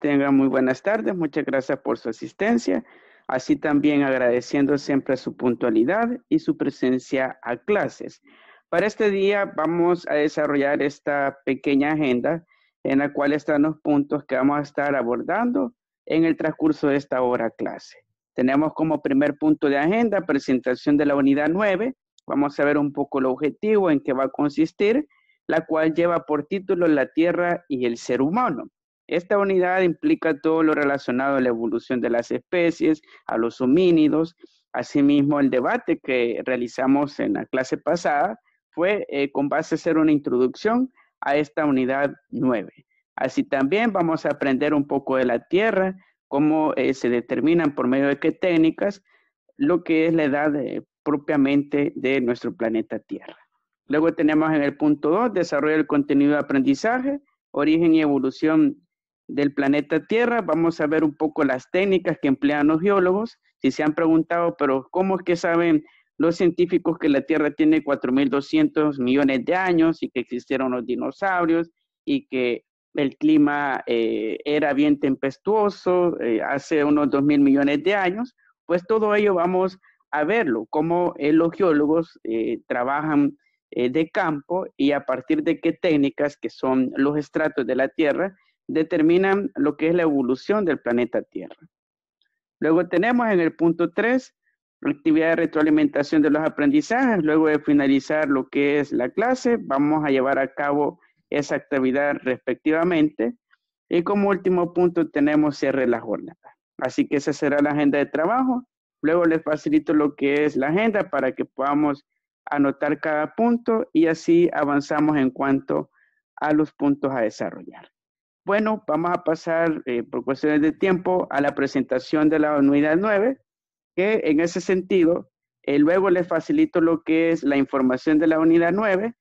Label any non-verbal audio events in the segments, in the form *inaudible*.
Tengan muy buenas tardes. Muchas gracias por su asistencia. Así también agradeciendo siempre su puntualidad y su presencia a clases. Para este día vamos a desarrollar esta pequeña agenda en la cual están los puntos que vamos a estar abordando en el transcurso de esta hora clase. Tenemos como primer punto de agenda presentación de la unidad 9. Vamos a ver un poco el objetivo en qué va a consistir, la cual lleva por título La Tierra y el Ser Humano. Esta unidad implica todo lo relacionado a la evolución de las especies, a los homínidos. Asimismo, el debate que realizamos en la clase pasada fue eh, con base a ser una introducción a esta unidad 9. Así también vamos a aprender un poco de la Tierra, cómo eh, se determinan por medio de qué técnicas lo que es la edad eh, propiamente de nuestro planeta Tierra. Luego tenemos en el punto 2, desarrollo del contenido de aprendizaje, origen y evolución del planeta Tierra. Vamos a ver un poco las técnicas que emplean los geólogos. Si se han preguntado, pero ¿cómo es que saben los científicos que la Tierra tiene 4.200 millones de años y que existieron los dinosaurios y que el clima eh, era bien tempestuoso eh, hace unos 2.000 millones de años? Pues todo ello vamos a verlo, cómo eh, los geólogos trabajan de campo y a partir de qué técnicas que son los estratos de la Tierra determinan lo que es la evolución del planeta Tierra. Luego tenemos en el punto 3 actividad de retroalimentación de los aprendizajes. Luego de finalizar lo que es la clase, vamos a llevar a cabo esa actividad respectivamente. Y como último punto tenemos cierre de la jornada. Así que esa será la agenda de trabajo. Luego les facilito lo que es la agenda para que podamos anotar cada punto y así avanzamos en cuanto a los puntos a desarrollar. Bueno, vamos a pasar eh, por cuestiones de tiempo a la presentación de la unidad 9, que en ese sentido, eh, luego les facilito lo que es la información de la unidad 9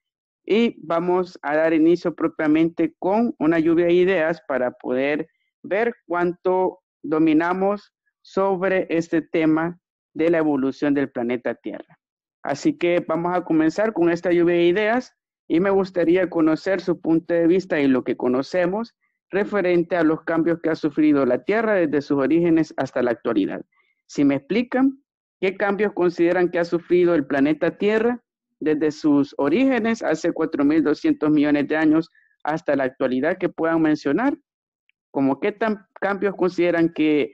y vamos a dar inicio propiamente con una lluvia de ideas para poder ver cuánto dominamos sobre este tema de la evolución del planeta Tierra. Así que vamos a comenzar con esta lluvia de ideas y me gustaría conocer su punto de vista y lo que conocemos referente a los cambios que ha sufrido la Tierra desde sus orígenes hasta la actualidad. Si me explican, ¿qué cambios consideran que ha sufrido el planeta Tierra desde sus orígenes hace 4.200 millones de años hasta la actualidad que puedan mencionar? como qué tan cambios consideran que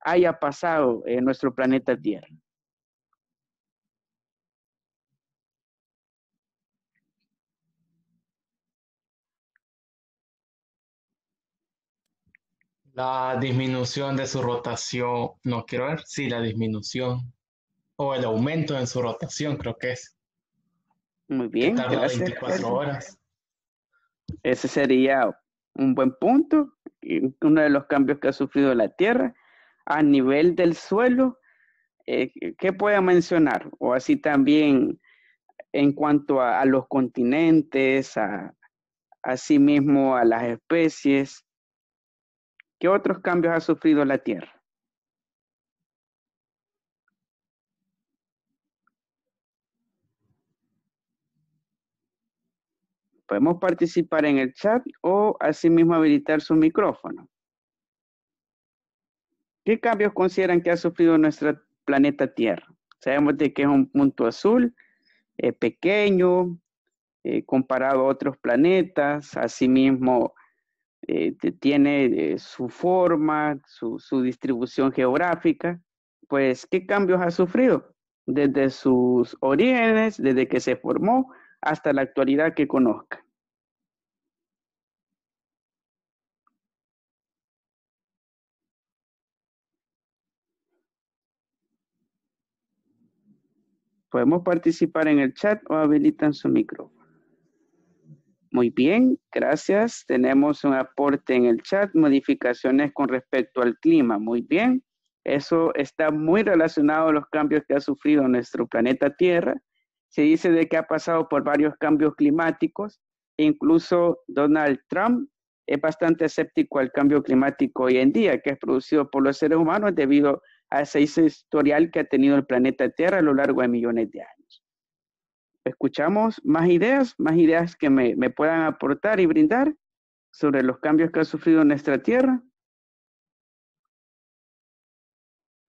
haya pasado en nuestro planeta Tierra? La disminución de su rotación, no quiero ver, sí, la disminución o el aumento en su rotación, creo que es. Muy bien. 24 horas. Ese sería un buen punto, uno de los cambios que ha sufrido la Tierra a nivel del suelo. Eh, ¿Qué puede mencionar? O así también en cuanto a, los continentes, a, a sí mismo a las especies, ¿Qué otros cambios ha sufrido la Tierra? Podemos participar en el chat o asimismo habilitar su micrófono. ¿Qué cambios consideran que ha sufrido nuestro planeta Tierra? Sabemos de que es un punto azul, es pequeño, eh, comparado a otros planetas, asimismo eh, tiene eh, su forma, su, su, distribución geográfica, pues qué cambios ha sufrido desde sus orígenes, desde que se formó hasta la actualidad que conozca. Podemos participar en el chat o habilitan su micrófono. Muy bien, gracias. Tenemos un aporte en el chat, modificaciones con respecto al clima. Muy bien, eso está muy relacionado a los cambios que ha sufrido nuestro planeta Tierra. Se dice de que ha pasado por varios cambios climáticos. Incluso Donald Trump es bastante escéptico al cambio climático hoy en día, que es producido por los seres humanos debido a ese historial que ha tenido el planeta Tierra a lo largo de millones de años escuchamos más ideas, más ideas que me, puedan aportar y brindar sobre los cambios que ha sufrido nuestra Tierra.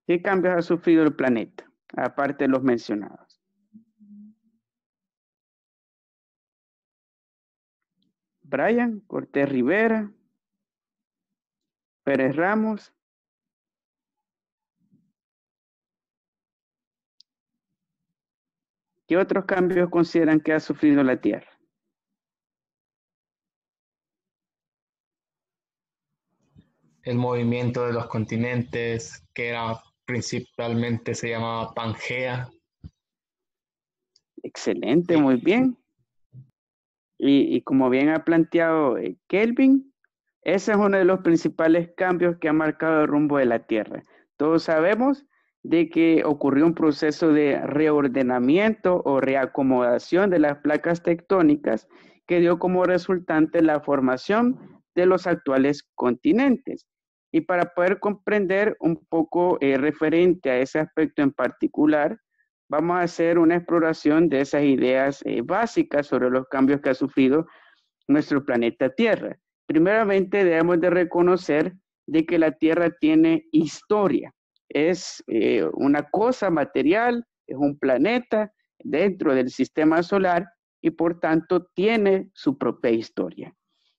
¿Qué cambios ha sufrido el planeta, aparte de los mencionados? Brian Cortés Rivera, Pérez Ramos, ¿Qué otros cambios consideran que ha sufrido la Tierra? El movimiento de los continentes, que era principalmente se llamaba Pangea. Excelente, muy bien. Y, y, como bien ha planteado eh, Kelvin, ese es uno de los principales cambios que ha marcado el rumbo de la Tierra. Todos sabemos de que ocurrió un proceso de reordenamiento o reacomodación de las placas tectónicas que dio como resultante la formación de los actuales continentes. Y para poder comprender un poco eh, referente a ese aspecto en particular, vamos a hacer una exploración de esas ideas eh, básicas sobre los cambios que ha sufrido nuestro planeta Tierra. Primeramente, debemos de reconocer de que la Tierra tiene historia es eh, una cosa material, es un planeta dentro del sistema solar y por tanto tiene su propia historia.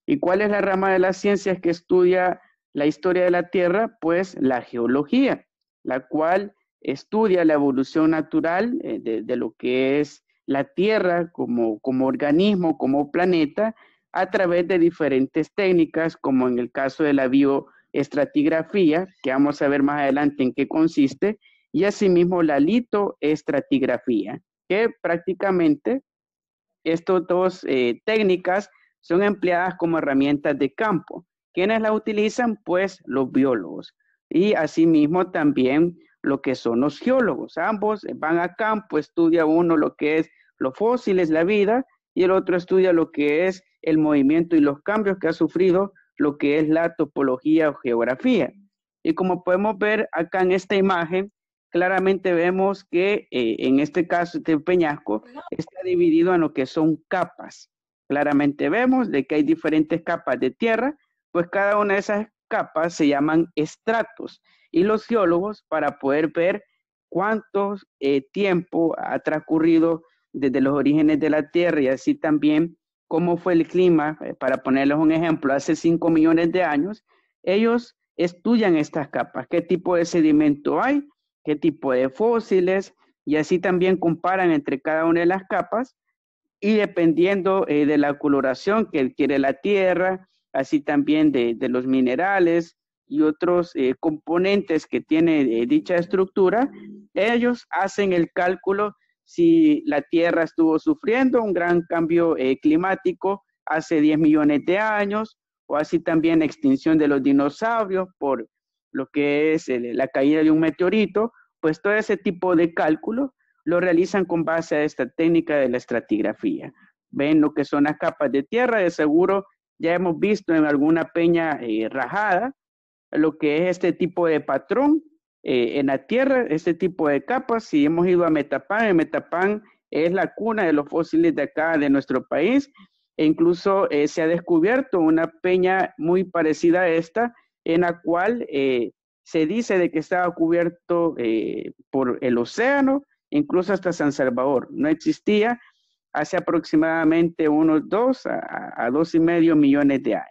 ¿Y cuál es la rama de las ciencias que estudia la historia de la Tierra? Pues la geología, la cual estudia la evolución natural eh, de, lo que es la Tierra como, como organismo, como planeta, a través de diferentes técnicas, como en el caso de la bio estratigrafía, que vamos a ver más adelante en qué consiste, y asimismo la litoestratigrafía, que prácticamente estas dos eh, técnicas son empleadas como herramientas de campo. ¿Quiénes las utilizan? Pues los biólogos y asimismo también lo que son los geólogos. Ambos van a campo, estudia uno lo que es los fósiles, la vida, y el otro estudia lo que es el movimiento y los cambios que ha sufrido lo que es la topología o geografía. Y como podemos ver acá en esta imagen, claramente vemos que eh, en este caso este peñasco está dividido en lo que son capas. Claramente vemos de que hay diferentes capas de tierra, pues cada una de esas capas se llaman estratos. Y los geólogos, para poder ver cuánto eh, tiempo ha transcurrido desde los orígenes de la Tierra y así también cómo fue el clima, eh, para ponerles un ejemplo, hace 5 millones de años, ellos estudian estas capas, qué tipo de sedimento hay, qué tipo de fósiles, y así también comparan entre cada una de las capas y dependiendo eh, de la coloración que adquiere la tierra, así también de, los minerales y otros eh, componentes que tiene dicha estructura, ellos hacen el cálculo si la Tierra estuvo sufriendo un gran cambio eh, climático hace 10 millones de años, o así también extinción de los dinosaurios por lo que es eh, la caída de un meteorito, pues todo ese tipo de cálculo lo realizan con base a esta técnica de la estratigrafía. Ven lo que son las capas de tierra, de seguro ya hemos visto en alguna peña eh, rajada lo que es este tipo de patrón eh, en la Tierra este tipo de capas. Si hemos ido a Metapán, en Metapán es la cuna de los fósiles de acá, de nuestro país. E incluso eh, se ha descubierto una peña muy parecida a esta, en la cual eh, se dice de que estaba cubierto por el océano, incluso hasta San Salvador. No existía hace aproximadamente unos dos a dos y medio millones de años.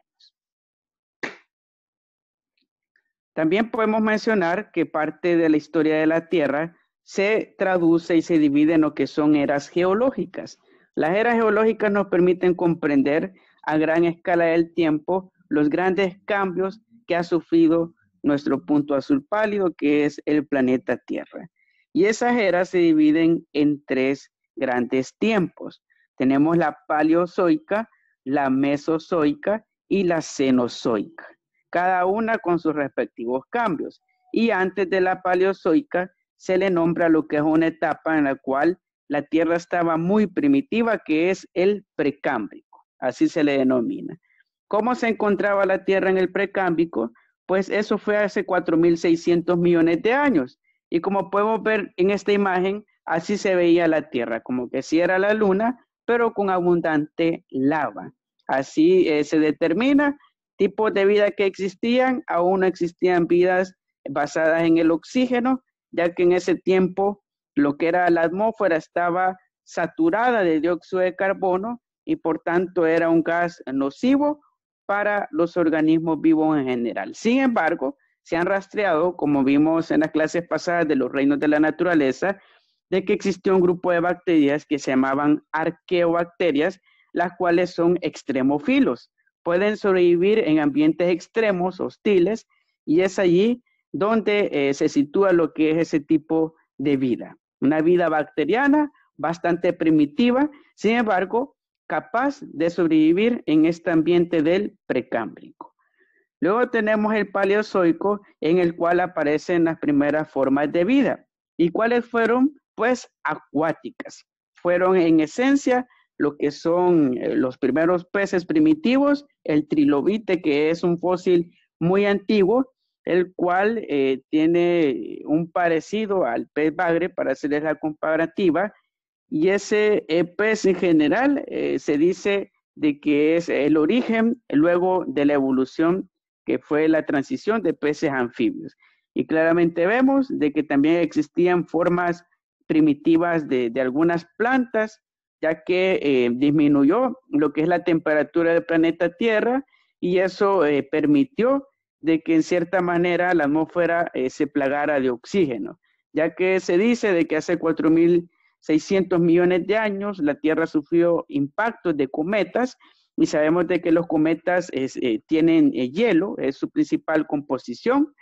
También podemos mencionar que parte de la historia de la Tierra se traduce y se divide en lo que son eras geológicas. Las eras geológicas nos permiten comprender a gran escala del tiempo los grandes cambios que ha sufrido nuestro punto azul pálido, que es el planeta Tierra. Y esas eras se dividen en tres grandes tiempos. Tenemos la paleozoica, la mesozoica y la cenozoica cada una con sus respectivos cambios. Y antes de la Paleozoica se le nombra lo que es una etapa en la cual la Tierra estaba muy primitiva, que es el precámbrico, así se le denomina. ¿Cómo se encontraba la Tierra en el precámbrico? Pues eso fue hace 4.600 millones de años. Y como podemos ver en esta imagen, así se veía la Tierra, como que si era la Luna, pero con abundante lava. Así eh, se determina tipos de vida que existían, aún no existían vidas basadas en el oxígeno, ya que en ese tiempo lo que era la atmósfera estaba saturada de dióxido de carbono y por tanto era un gas nocivo para los organismos vivos en general. Sin embargo, se han rastreado, como vimos en las clases pasadas de los reinos de la naturaleza, de que existió un grupo de bacterias que se llamaban arqueobacterias, las cuales son extremófilos pueden sobrevivir en ambientes extremos, hostiles, y es allí donde eh, se sitúa lo que es ese tipo de vida. Una vida bacteriana bastante primitiva, sin embargo, capaz de sobrevivir en este ambiente del precámbrico. Luego tenemos el paleozoico, en el cual aparecen las primeras formas de vida. ¿Y cuáles fueron? Pues acuáticas. Fueron en esencia lo que son eh, los primeros peces primitivos, el trilobite, que es un fósil muy antiguo, el cual eh, tiene un parecido al pez bagre, para hacerles la comparativa, y ese eh, pez en general se dice de que es el origen luego de la evolución, que fue la transición de peces anfibios. Y claramente vemos de que también existían formas primitivas de algunas plantas, ya que eh, disminuyó lo que es la temperatura del planeta Tierra y eso eh, permitió de que en cierta manera la atmósfera eh, se plagara de oxígeno, ya que se dice de que hace 4.600 millones de años la Tierra sufrió impactos de cometas y sabemos de que los cometas tienen hielo, es su principal composición,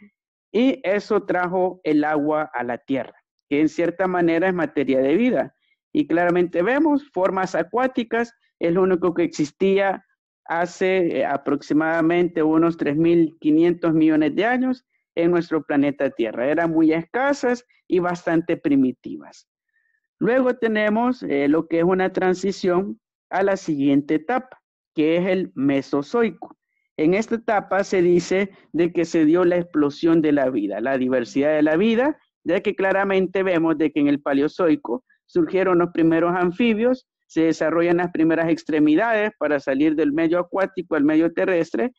y eso trajo el agua a la Tierra, que en cierta manera es materia de vida y claramente vemos formas acuáticas, es lo único que existía hace eh, aproximadamente unos 3.500 millones de años en nuestro planeta Tierra. Eran muy escasas y bastante primitivas. Luego tenemos eh, lo que es una transición a la siguiente etapa, que es el Mesozoico. En esta etapa se dice de que se dio la explosión de la vida, la diversidad de la vida, ya que claramente vemos de que en el Paleozoico surgieron los primeros anfibios, se desarrollan las primeras extremidades para salir del medio acuático al medio terrestre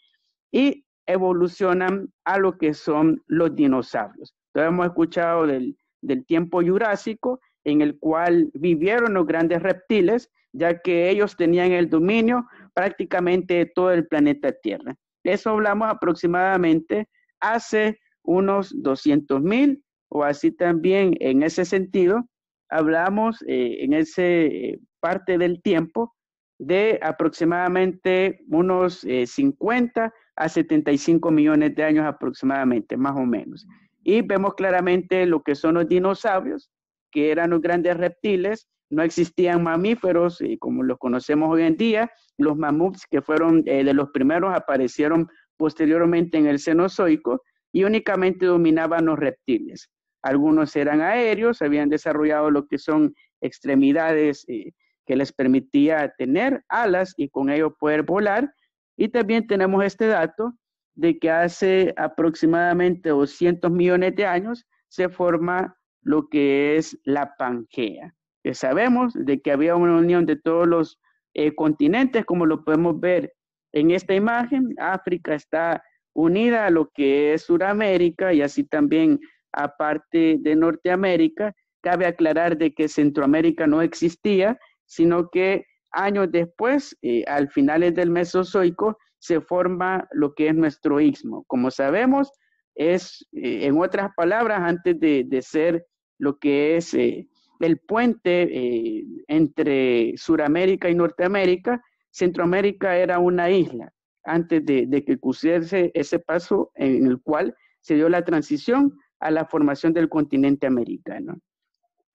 y evolucionan a lo que son los dinosaurios. Entonces hemos escuchado del, del tiempo jurásico, en el cual vivieron los grandes reptiles, ya que ellos tenían el dominio prácticamente de todo el planeta Tierra. Eso hablamos aproximadamente hace unos 200.000 mil o así también en ese sentido, hablamos eh, en ese eh, parte del tiempo de aproximadamente unos 50 eh, a 75 millones de años aproximadamente, más o menos. Y vemos claramente lo que son los dinosaurios, que eran los grandes reptiles, no existían mamíferos y como los conocemos hoy en día, los mamuts que fueron de los primeros aparecieron posteriormente en el Cenozoico y únicamente dominaban los reptiles algunos eran aéreos, habían desarrollado lo que son extremidades eh, que les permitía tener alas y con ello poder volar. Y también tenemos este dato de que hace aproximadamente 200 millones de años se forma lo que es la Pangea. Que sabemos de que había una unión de todos los eh, continentes, como lo podemos ver en esta imagen. África está unida a lo que es Sudamérica y así también aparte de Norteamérica. Cabe aclarar de que Centroamérica no existía, sino que años después, eh, al finales del Mesozoico, se forma lo que es nuestro istmo. Como sabemos, es, eh, en otras palabras, antes de, de ser lo que es eh, el puente entre Suramérica y Norteamérica, Centroamérica era una isla, antes de, que pusiese ese paso en el cual se dio la transición a la formación del continente americano.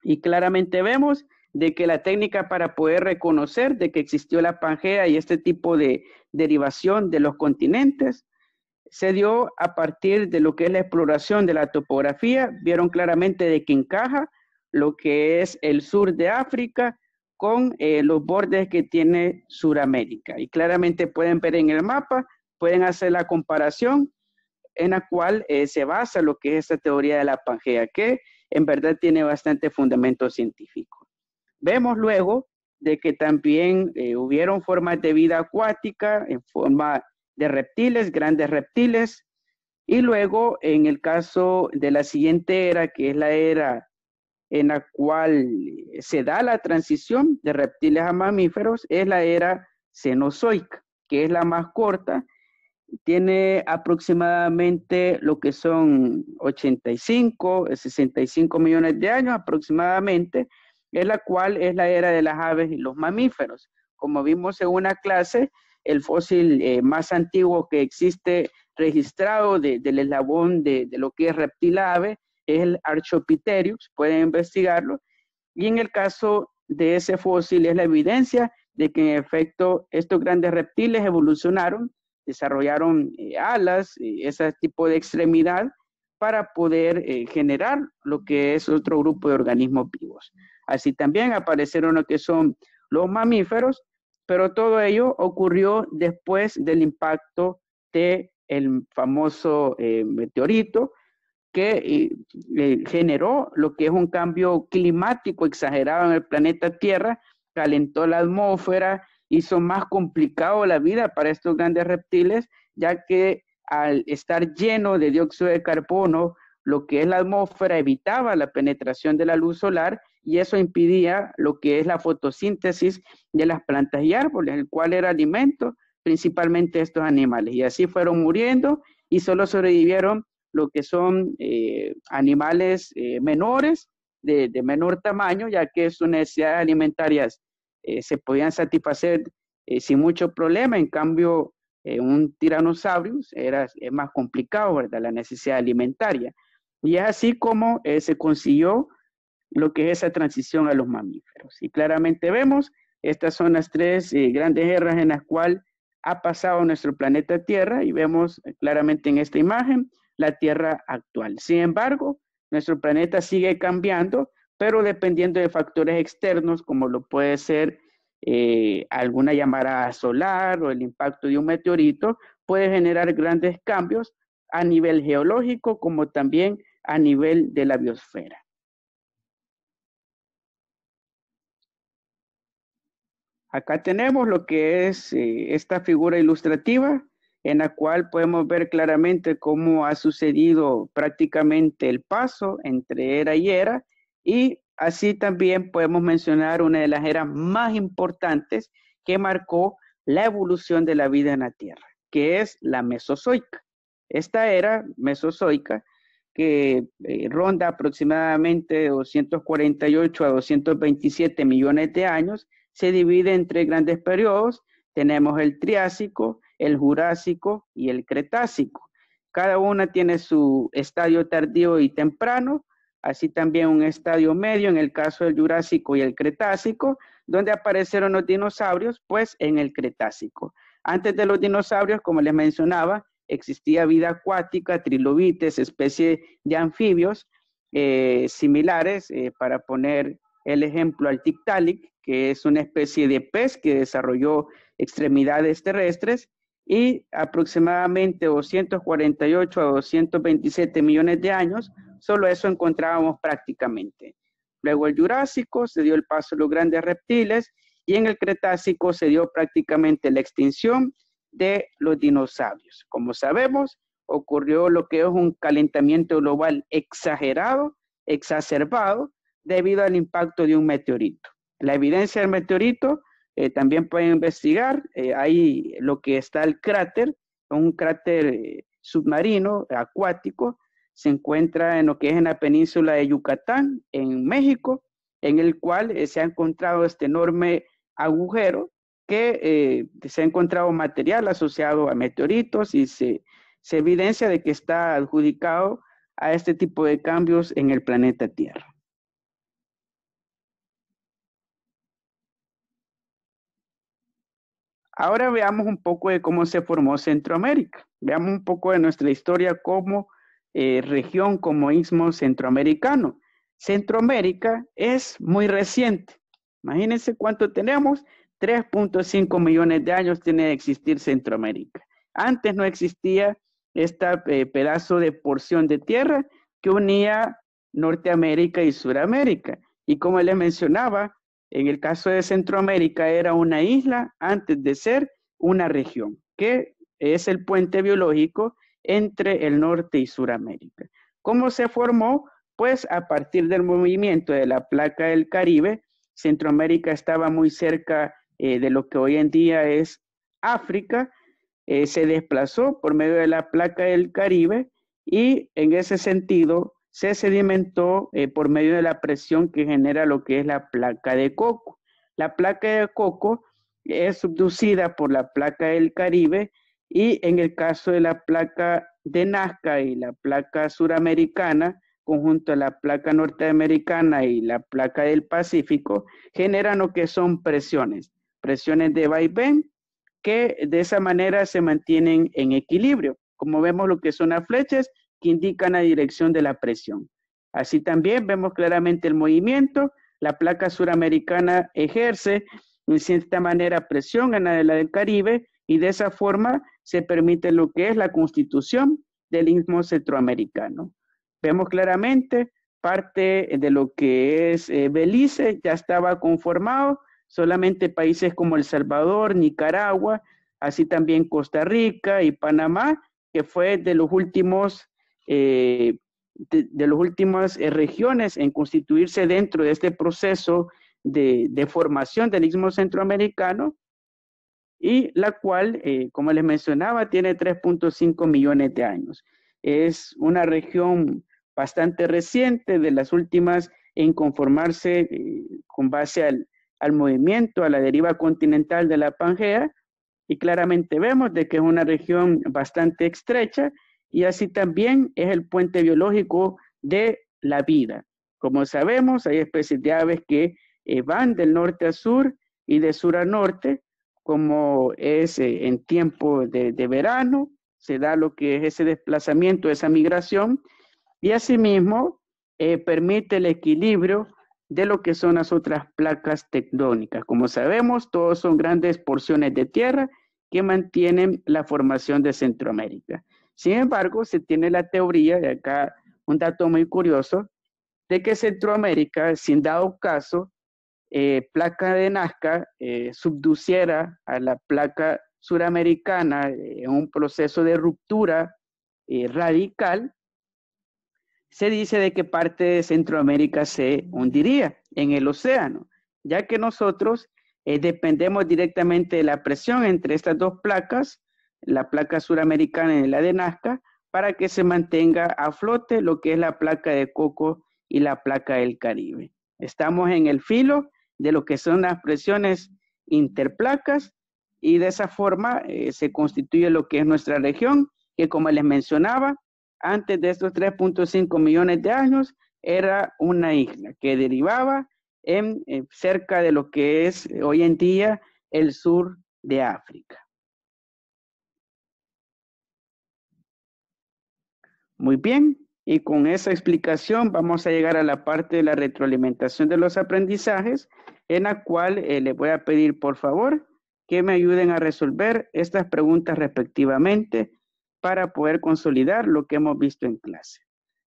Y claramente vemos de que la técnica para poder reconocer de que existió la Pangea y este tipo de derivación de los continentes se dio a partir de lo que es la exploración de la topografía. Vieron claramente de que encaja lo que es el sur de África con eh, los bordes que tiene Suramérica. Y claramente pueden ver en el mapa, pueden hacer la comparación en la cual eh, se basa lo que es esta teoría de la Pangea, que en verdad tiene bastante fundamento científico. Vemos luego de que también eh, hubieron formas de vida acuática en forma de reptiles, grandes reptiles, y luego en el caso de la siguiente era, que es la era en la cual se da la transición de reptiles a mamíferos, es la era cenozoica, que es la más corta tiene aproximadamente lo que son 85, 65 eh, millones de años aproximadamente, es la cual es la era de las aves y los mamíferos. Como vimos en una clase, el fósil eh, más antiguo que existe registrado del eslabón de, lo que es reptil ave es el Archopiterius, pueden investigarlo. Y en el caso de ese fósil es la evidencia de que en efecto estos grandes reptiles evolucionaron desarrollaron eh, alas, eh, ese tipo de extremidad para poder eh, generar lo que es otro grupo de organismos vivos. Así también aparecieron lo que son los mamíferos, pero todo ello ocurrió después del impacto del el famoso meteorito, que generó lo que es un cambio climático exagerado en el planeta Tierra, calentó la atmósfera, hizo más complicado la vida para estos grandes reptiles, ya que al estar lleno de dióxido de carbono, lo que es la atmósfera evitaba la penetración de la luz solar y eso impidía lo que es la fotosíntesis de las plantas y árboles, el cual era alimento principalmente estos animales. Y así fueron muriendo y solo sobrevivieron lo que son eh, animales eh, menores, de, de menor tamaño, ya que sus necesidades alimentarias eh, se podían satisfacer eh, sin mucho problema. En cambio, eh, un tiranosaurus era, más complicado, ¿verdad? La necesidad alimentaria. Y es así como se consiguió lo que es esa transición a los mamíferos. Y claramente vemos, estas son las tres grandes guerras en las cuales ha pasado nuestro planeta Tierra y vemos claramente en esta imagen la Tierra actual. Sin embargo, nuestro planeta sigue cambiando pero dependiendo de factores externos, como lo puede ser eh, alguna llamada solar o el impacto de un meteorito, puede generar grandes cambios a nivel geológico como también a nivel de la biosfera. Acá tenemos lo que es eh, esta figura ilustrativa en la cual podemos ver claramente cómo ha sucedido prácticamente el paso entre era y era y así también podemos mencionar una de las eras más importantes que marcó la evolución de la vida en la Tierra, que es la Mesozoica. Esta era mesozoica que eh, ronda aproximadamente 248 a 227 millones de años, se divide en tres grandes periodos. Tenemos el Triásico, el Jurásico y el Cretácico. Cada una tiene su estadio tardío y temprano, así también un estadio medio en el caso del Jurásico y el Cretácico, donde aparecieron los dinosaurios, pues en el Cretácico. Antes de los dinosaurios, como les mencionaba, existía vida acuática, trilobites, especies de anfibios eh, similares, eh, para poner el ejemplo al Tiktaalik, que es una especie de pez que desarrolló extremidades terrestres, y aproximadamente 248 a 227 millones de años Solo eso encontrábamos prácticamente. Luego el Jurásico, se dio el paso a los grandes reptiles y en el Cretácico se dio prácticamente la extinción de los dinosaurios. Como sabemos, ocurrió lo que es un calentamiento global exagerado, exacerbado, debido al impacto de un meteorito. La evidencia del meteorito eh, también pueden investigar, eh, ahí lo que está el cráter, un cráter eh, submarino, acuático, se encuentra en lo que es en la península de Yucatán, en México, en el cual eh, se ha encontrado este enorme agujero que eh, se ha encontrado material asociado a meteoritos y se, se evidencia de que está adjudicado a este tipo de cambios en el planeta Tierra. Ahora veamos un poco de cómo se formó Centroamérica, veamos un poco de nuestra historia, cómo eh, región como istmo centroamericano. Centroamérica es muy reciente. Imagínense cuánto tenemos. 3.5 millones de años tiene de existir Centroamérica. Antes no existía este pedazo de porción de tierra que unía Norteamérica y Sudamérica. Y como les mencionaba, en el caso de Centroamérica era una isla antes de ser una región, que es el puente biológico entre el norte y Suramérica. ¿Cómo se formó? Pues a partir del movimiento de la placa del Caribe, Centroamérica estaba muy cerca eh, de lo que hoy en día es África, eh, se desplazó por medio de la placa del Caribe y en ese sentido se sedimentó eh, por medio de la presión que genera lo que es la placa de coco. La placa de coco es subducida por la placa del Caribe y en el caso de la placa de Nazca y la placa suramericana, conjunto a la placa norteamericana y la placa del Pacífico, generan lo que son presiones, presiones de vaivén, que de esa manera se mantienen en equilibrio, como vemos lo que son las flechas que indican la dirección de la presión. Así también vemos claramente el movimiento, la placa suramericana ejerce en cierta manera presión en la del Caribe, y de esa forma se permite lo que es la constitución del istmo centroamericano. Vemos claramente parte de lo que es eh, Belice ya estaba conformado, solamente países como El Salvador, Nicaragua, así también Costa Rica y Panamá, que fue de los últimos eh, de, las últimas eh, regiones en constituirse dentro de este proceso de, de, formación del istmo centroamericano y la cual, eh, como les mencionaba, tiene 3.5 millones de años. Es una región bastante reciente, de las últimas en conformarse eh, con base al, al, movimiento, a la deriva continental de la Pangea, y claramente vemos de que es una región bastante estrecha, y así también es el puente biológico de la vida. Como sabemos, hay especies de aves que eh, van del norte a sur y de sur a norte, como es eh, en tiempo de, verano, se da lo que es ese desplazamiento, esa migración, y asimismo eh, permite el equilibrio de lo que son las otras placas tectónicas. Como sabemos, todos son grandes porciones de tierra que mantienen la formación de Centroamérica. Sin embargo, se tiene la teoría, y acá un dato muy curioso, de que Centroamérica, sin dado caso, eh, placa de Nazca eh, subduciera a la placa suramericana en eh, un proceso de ruptura radical, se dice de que parte de Centroamérica se hundiría en el océano, ya que nosotros dependemos directamente de la presión entre estas dos placas, la placa suramericana y la de Nazca, para que se mantenga a flote lo que es la placa de coco y la placa del Caribe. Estamos en el filo de lo que son las presiones interplacas y de esa forma eh, se constituye lo que es nuestra región, que como les mencionaba, antes de estos 3.5 millones de años era una isla que derivaba en, eh, cerca de lo que es eh, hoy en día el sur de África. Muy bien, y con esa explicación vamos a llegar a la parte de la retroalimentación de los aprendizajes en la cual eh, les voy a pedir por favor que me ayuden a resolver estas preguntas respectivamente para poder consolidar lo que hemos visto en clase.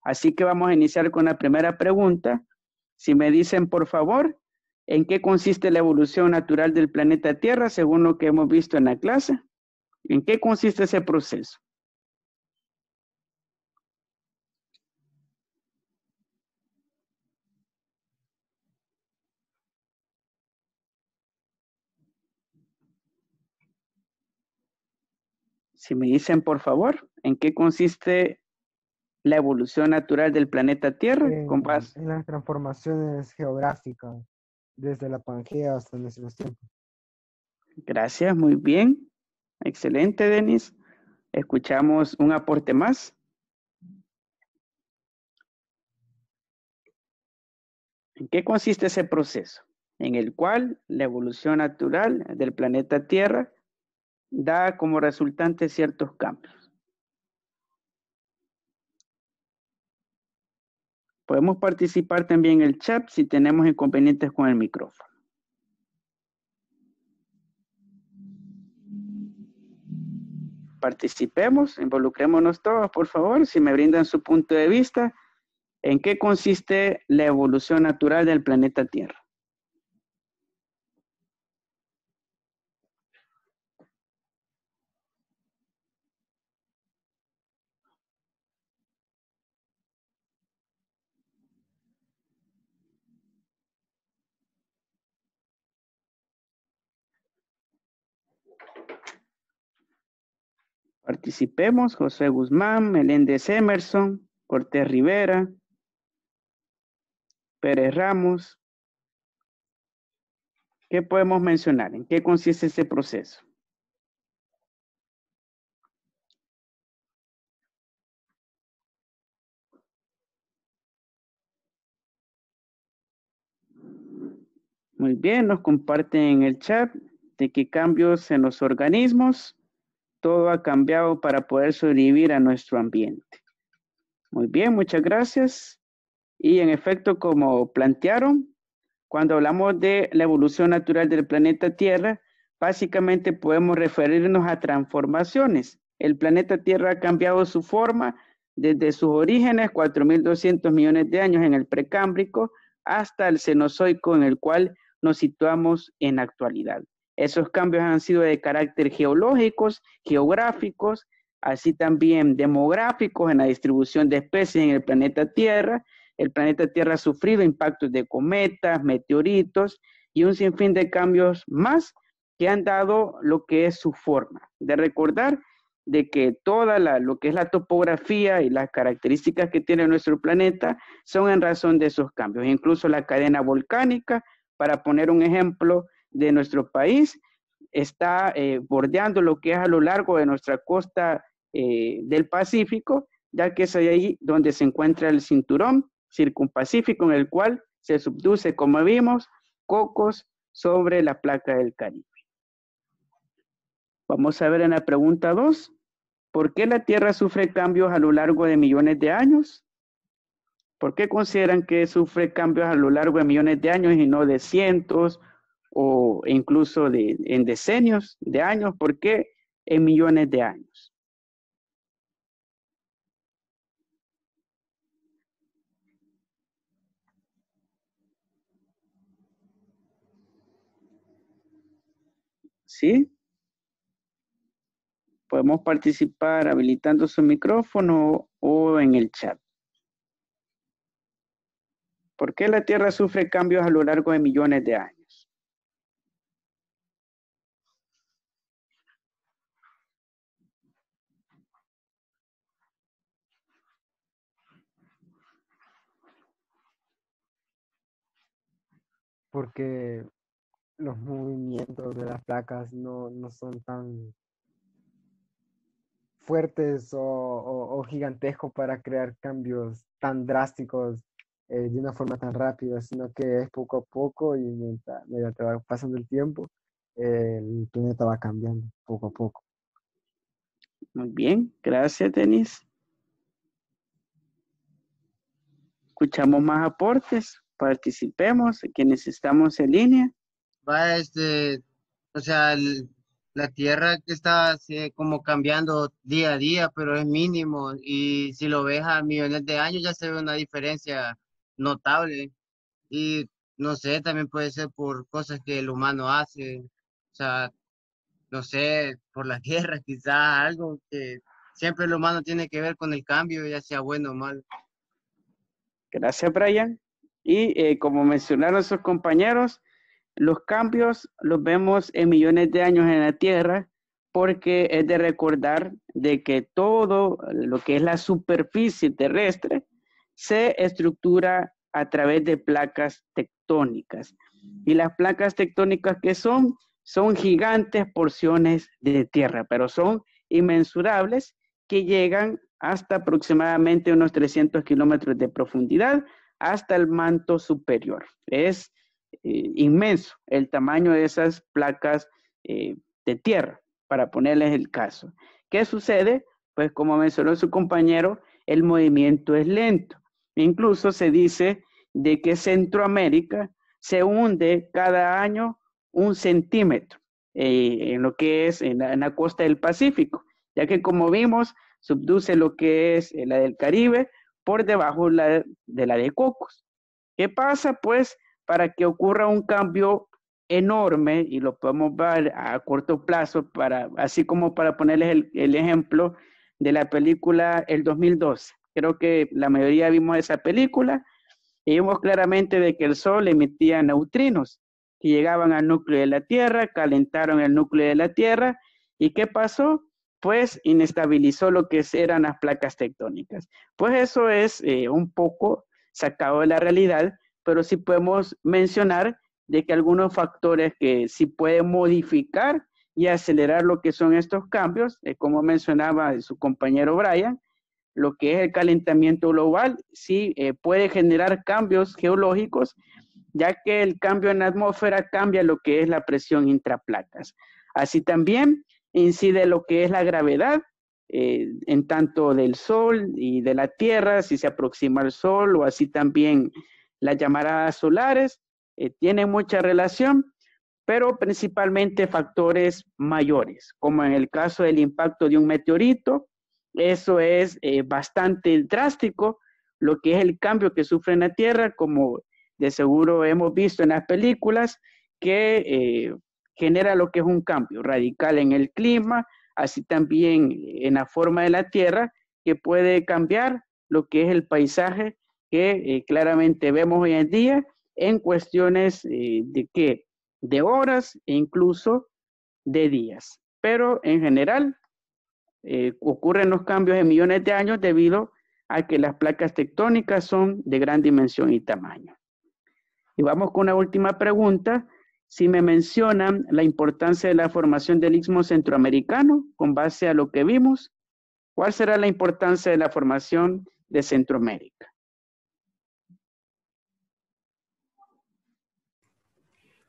Así que vamos a iniciar con la primera pregunta. Si me dicen por favor, ¿en qué consiste la evolución natural del planeta Tierra según lo que hemos visto en la clase? ¿En qué consiste ese proceso? Si me dicen, por favor, ¿en qué consiste la evolución natural del planeta Tierra? En, en las transformaciones geográficas, desde la Pangea hasta nuestros tiempos. Gracias, muy bien. Excelente, Denis. Escuchamos un aporte más. ¿En qué consiste ese proceso? En el cual la evolución natural del planeta Tierra da como resultante ciertos cambios. Podemos participar también en el chat si tenemos inconvenientes con el micrófono. Participemos, involucrémonos todos, por favor, si me brindan su punto de vista, en qué consiste la evolución natural del planeta Tierra. Participemos José Guzmán, Meléndez Emerson, Cortés Rivera, Pérez Ramos. ¿Qué podemos mencionar? ¿En qué consiste este proceso? Muy bien, nos comparten en el chat de qué cambios en los organismos todo ha cambiado para poder sobrevivir a nuestro ambiente. Muy bien, muchas gracias. Y en efecto, como plantearon, cuando hablamos de la evolución natural del planeta Tierra, básicamente podemos referirnos a transformaciones. El planeta Tierra ha cambiado su forma desde sus orígenes, 4.200 millones de años en el precámbrico, hasta el Cenozoico en el cual nos situamos en actualidad. Esos cambios han sido de carácter geológicos, geográficos, así también demográficos en la distribución de especies en el planeta Tierra. El planeta Tierra ha sufrido impactos de cometas, meteoritos y un sinfín de cambios más que han dado lo que es su forma. De recordar de que toda lo que es la topografía y las características que tiene nuestro planeta son en razón de esos cambios, incluso la cadena volcánica, para poner un ejemplo, de nuestro país está eh, bordeando lo que es a lo largo de nuestra costa eh, del Pacífico, ya que es ahí donde se encuentra el cinturón circumpacífico en el cual se subduce, como vimos, cocos sobre la placa del Caribe. Vamos a ver en la pregunta 2, ¿por qué la Tierra sufre cambios a lo largo de millones de años? ¿Por qué consideran que sufre cambios a lo largo de millones de años y no de cientos o incluso de, en decenios de años, ¿por qué en millones de años? ¿Sí? Podemos participar habilitando su micrófono o en el chat. ¿Por qué la Tierra sufre cambios a lo largo de millones de años? porque los movimientos de las placas no, son tan fuertes o, gigantescos para crear cambios tan drásticos eh, de una forma tan rápida, sino que es poco a poco y mientras, te va pasando el tiempo, el planeta va cambiando poco a poco. Muy bien, gracias Denis. Escuchamos más aportes participemos, quienes estamos en línea. Va, este, o sea, la tierra que está como cambiando día a día, pero es mínimo. Y si lo ves a millones de años, ya se ve una diferencia notable. Y no sé, también puede ser por cosas que el humano hace. O sea, no sé, por la guerra, *laughs* quizás algo que siempre el humano tiene que ver con el cambio, ya sea bueno o malo. Gracias, Brian. Y eh, como mencionaron sus compañeros, los cambios los vemos en millones de años en la Tierra porque es de recordar de que todo lo que es la superficie terrestre se estructura a través de placas tectónicas. Y las placas tectónicas que son, son gigantes porciones de tierra, pero son inmensurables que llegan hasta aproximadamente unos 300 kilómetros de profundidad, hasta el manto superior. Es eh, inmenso el tamaño de esas placas eh, de tierra, para ponerles el caso. ¿Qué sucede? Pues como mencionó su compañero, el movimiento es lento. Incluso se dice de que Centroamérica se hunde cada año un centímetro eh, en lo que es en la, costa del Pacífico, ya que como vimos, subduce lo que es la del Caribe, por debajo de la de Cocos. ¿Qué pasa? Pues para que ocurra un cambio enorme y lo podemos ver a corto plazo, para, así como para ponerles el, ejemplo de la película El 2012. Creo que la mayoría vimos esa película y vimos claramente de que el Sol emitía neutrinos que llegaban al núcleo de la Tierra, calentaron el núcleo de la Tierra. ¿Y qué pasó? pues inestabilizó lo que eran las placas tectónicas. Pues eso es eh, un poco sacado de la realidad, pero sí podemos mencionar de que algunos factores que sí pueden modificar y acelerar lo que son estos cambios, eh, como mencionaba su compañero Brian, lo que es el calentamiento global, sí eh, puede generar cambios geológicos, ya que el cambio en la atmósfera cambia lo que es la presión intraplacas. Así también incide lo que es la gravedad, eh, en tanto del Sol y de la Tierra, si se aproxima al Sol o así también las llamaradas solares, eh, tiene mucha relación, pero principalmente factores mayores, como en el caso del impacto de un meteorito, eso es eh, bastante drástico, lo que es el cambio que sufre en la Tierra, como de seguro hemos visto en las películas, que genera lo que es un cambio radical en el clima, así también en la forma de la tierra, que puede cambiar lo que es el paisaje que eh, claramente vemos hoy en día en cuestiones eh, de qué, de horas e incluso de días. Pero en general eh, ocurren los cambios en millones de años debido a que las placas tectónicas son de gran dimensión y tamaño. Y vamos con una última pregunta si me mencionan la importancia de la formación del Istmo Centroamericano con base a lo que vimos, ¿cuál será la importancia de la formación de Centroamérica?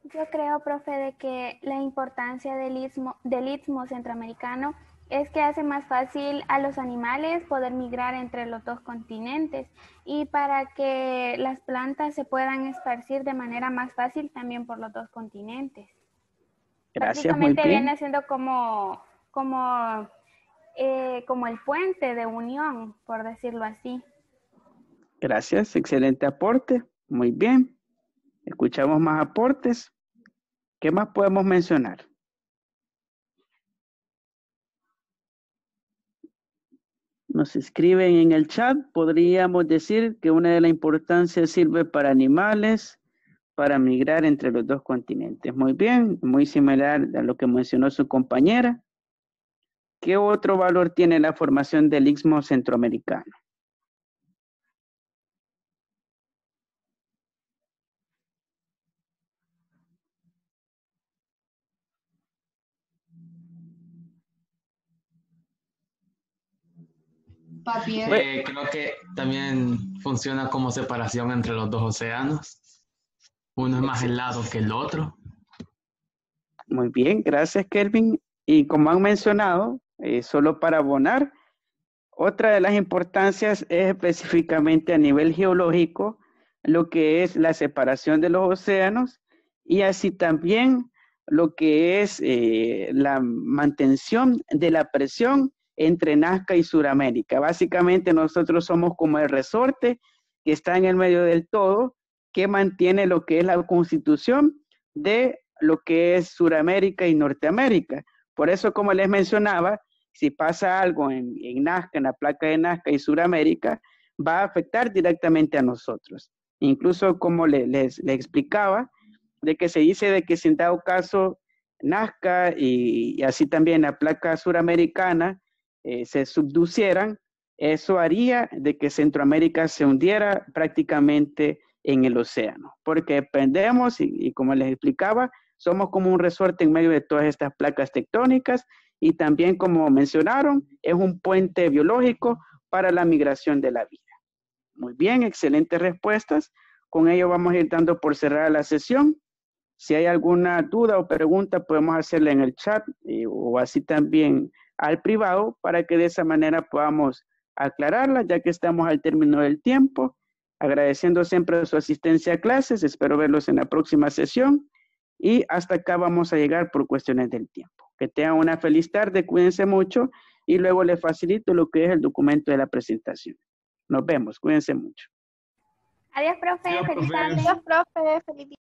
Yo creo, profe, de que la importancia del Istmo, del Istmo Centroamericano es que hace más fácil a los animales poder migrar entre los dos continentes y para que las plantas se puedan esparcir de manera más fácil también por los dos continentes. Gracias, muy viene siendo como, como, eh, como el puente de unión, por decirlo así. Gracias, excelente aporte. Muy bien. Escuchamos más aportes. ¿Qué más podemos mencionar? nos escriben en el chat, podríamos decir que una de las importancias sirve para animales, para migrar entre los dos continentes. Muy bien, muy similar a lo que mencionó su compañera. ¿Qué otro valor tiene la formación del istmo centroamericano? creo que también funciona como separación entre los dos océanos. Uno es más helado que el otro. Muy bien, gracias Kelvin. Y como han mencionado, eh, solo para abonar, otra de las importancias es específicamente a nivel geológico lo que es la separación de los océanos y así también lo que es eh, la mantención de la presión entre Nazca y Suramérica. Básicamente nosotros somos como el resorte que está en el medio del todo, que mantiene lo que es la constitución de lo que es Suramérica y Norteamérica. Por eso, como les mencionaba, si pasa algo en, en Nazca, en la placa de Nazca y Suramérica, va a afectar directamente a nosotros. Incluso como les, le explicaba, de que se dice de que si en dado caso Nazca y así también la placa suramericana eh, se subducieran, eso haría de que Centroamérica se hundiera prácticamente en el océano, porque dependemos, y, como les explicaba, somos como un resorte en medio de todas estas placas tectónicas y también, como mencionaron, es un puente biológico para la migración de la vida. Muy bien, excelentes respuestas. Con ello vamos a ir dando por cerrada la sesión. Si hay alguna duda o pregunta, podemos hacerla en el chat eh, o así también al privado para que de esa manera podamos aclararla, ya que estamos al término del tiempo. Agradeciendo siempre su asistencia a clases, espero verlos en la próxima sesión y hasta acá vamos a llegar por cuestiones del tiempo. Que tengan una feliz tarde, cuídense mucho y luego les facilito lo que es el documento de la presentación. Nos vemos, cuídense mucho. Adiós, profe. feliz